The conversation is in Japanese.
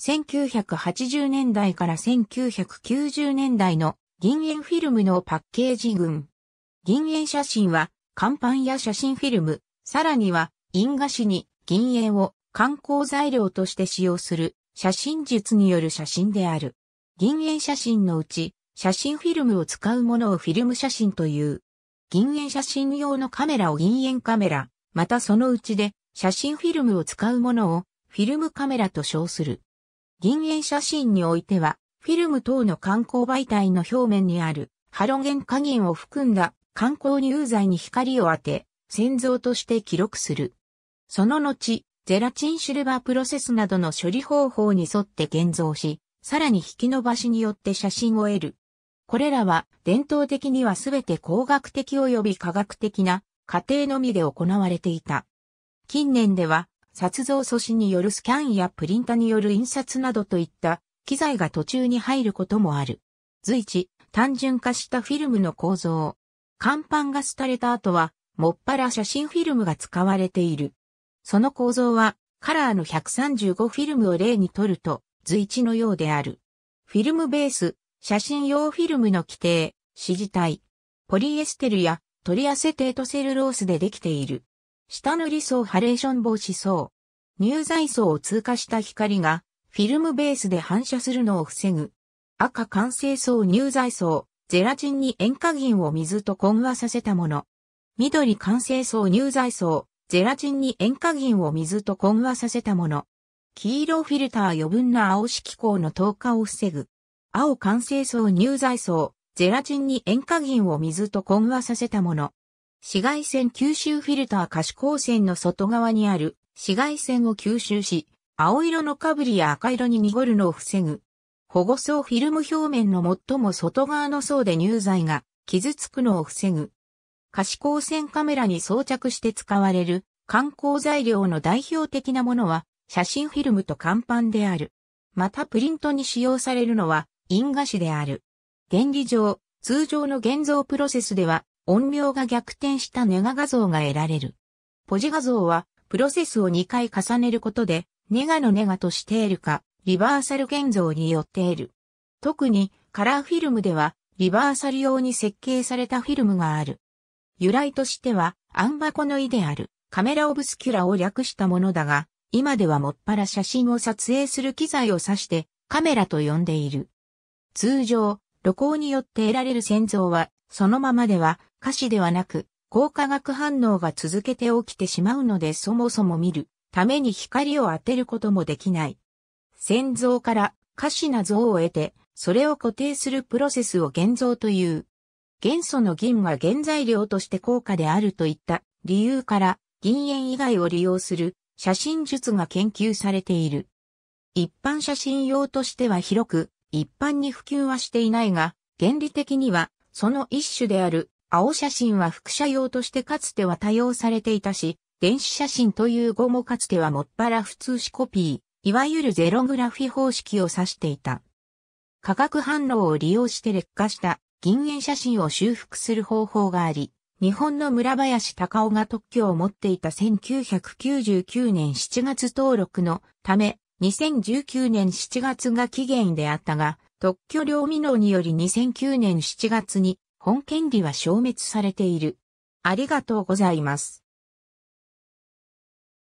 1980年代から1990年代の銀塩フィルムのパッケージ群。銀塩写真は、乾板や写真フィルム、さらには、因果紙に銀塩を観光材料として使用する写真術による写真である。銀塩写真のうち、写真フィルムを使うものをフィルム写真という。銀塩写真用のカメラを銀塩カメラ、またそのうちで写真フィルムを使うものをフィルムカメラと称する。銀塩写真においては、フィルム等の観光媒体の表面にあるハロゲン加減を含んだ観光乳剤に光を当て、先像として記録する。その後、ゼラチンシルバープロセスなどの処理方法に沿って現像し、さらに引き伸ばしによって写真を得る。これらは伝統的にはすべて工学的及び科学的な過程のみで行われていた。近年では撮像素子によるスキャンやプリンタによる印刷などといった機材が途中に入ることもある。随一、単純化したフィルムの構造。乾板が廃れた後は、もっぱら写真フィルムが使われている。その構造は、カラーの135フィルムを例にとると、随一のようである。フィルムベース、写真用フィルムの規定、指示体、ポリエステルやトリアセテートセルロースでできている。下塗り層ハレーション防止層。入材層を通過した光がフィルムベースで反射するのを防ぐ。赤完成層入材層。ゼラチンに塩化銀を水と混和させたもの。緑完成層入材層。ゼラチンに塩化銀を水と混和させたもの。黄色フィルター余分な青色光の透過を防ぐ。青完成層入材層。ゼラチンに塩化銀を水と混和させたもの。紫外線吸収フィルター可視光線の外側にある紫外線を吸収し、青色のかぶりや赤色に濁るのを防ぐ。保護層フィルム表面の最も外側の層で乳剤が傷つくのを防ぐ。可視光線カメラに装着して使われる観光材料の代表的なものは写真フィルムと乾板である。またプリントに使用されるのは因果紙である。原理上、通常の現像プロセスでは音量が逆転したネガ画像が得られる。ポジ画像は、プロセスを2回重ねることで、ネガのネガとして得るか、リバーサル現像によって得る。特に、カラーフィルムでは、リバーサル用に設計されたフィルムがある。由来としては、アンバコの意である、カメラオブスキュラを略したものだが、今ではもっぱら写真を撮影する機材を指して、カメラと呼んでいる。通常、露光によって得られる線像は、そのままでは歌詞ではなく、高化学反応が続けて起きてしまうのでそもそも見るために光を当てることもできない。線像から可視な像を得て、それを固定するプロセスを現像という。元素の銀は原材料として高価であるといった理由から銀塩以外を利用する写真術が研究されている。一般写真用としては広く、一般に普及はしていないが、原理的にはその一種である青写真は副写用としてかつては多用されていたし、電子写真という語もかつてはもっぱら普通紙コピー、いわゆるゼログラフィ方式を指していた。化学反応を利用して劣化した銀塩写真を修復する方法があり、日本の村林隆夫が特許を持っていた1999年7月登録のため、2019年7月が期限であったが、特許料未納により2009年7月に本権利は消滅されている。ありがとうございます。